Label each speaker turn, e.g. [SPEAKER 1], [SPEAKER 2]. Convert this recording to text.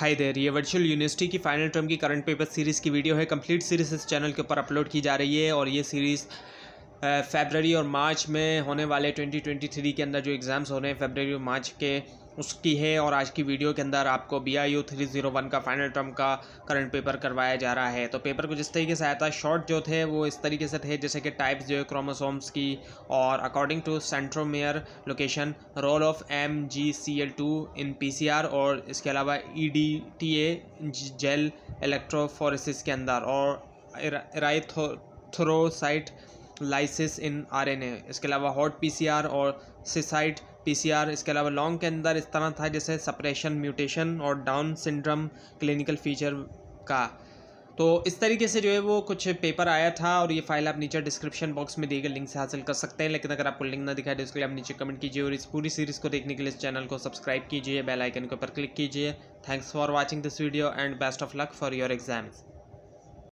[SPEAKER 1] हाय there ये virtual university की final term की करंट पेपर सीरीज़ की वीडियो है कंप्लीट सीरीज़ इस चैनल के ऊपर अपलोड की जा रही है और ये सीरीज़ फेबररी और मार्च में होने वाले 2023 के अंदर जो एग्ज़ाम्स हो रहे हैं फेबररी और मार्च के उसकी है और आज की वीडियो के अंदर आपको B I U three zero one का फाइनल टर्म का करंट पेपर करवाया जा रहा है तो पेपर को जिस तरीके से आया था शॉर्ट जो थे वो इस तरीके से थे जैसे कि टाइप्स जो है क्रोमोसोम्स की और according to centromere location role of M G C L two in P C R और इसके अलावा E D T A gel electrophoresis के अंदर और erythrocyte lysis in R N A इसके अलावा हॉट पी सी आर और सिसाइट PCR इसके अलावा लॉन्ग के अंदर इस तरह था जैसे सप्रेशन म्यूटेशन और डाउन सिंड्रम क्लिनिकल फीचर का तो इस तरीके से जो है वो कुछ पेपर आया था और ये फाइल आप नीचे डिस्क्रिप्शन बॉक्स में दिए गए लिंक से हासिल कर सकते हैं लेकिन अगर आपको लिंक ना दिखाई दे उसके लिए आप नीचे कमेंट कीजिए और इस पूरी सीरीज़ को देखने के लिए इस चैनल को सब्सक्राइब कीजिए बेल आइकन के ऊपर क्लिक कीजिए thanks for watching this video and best of luck for your exams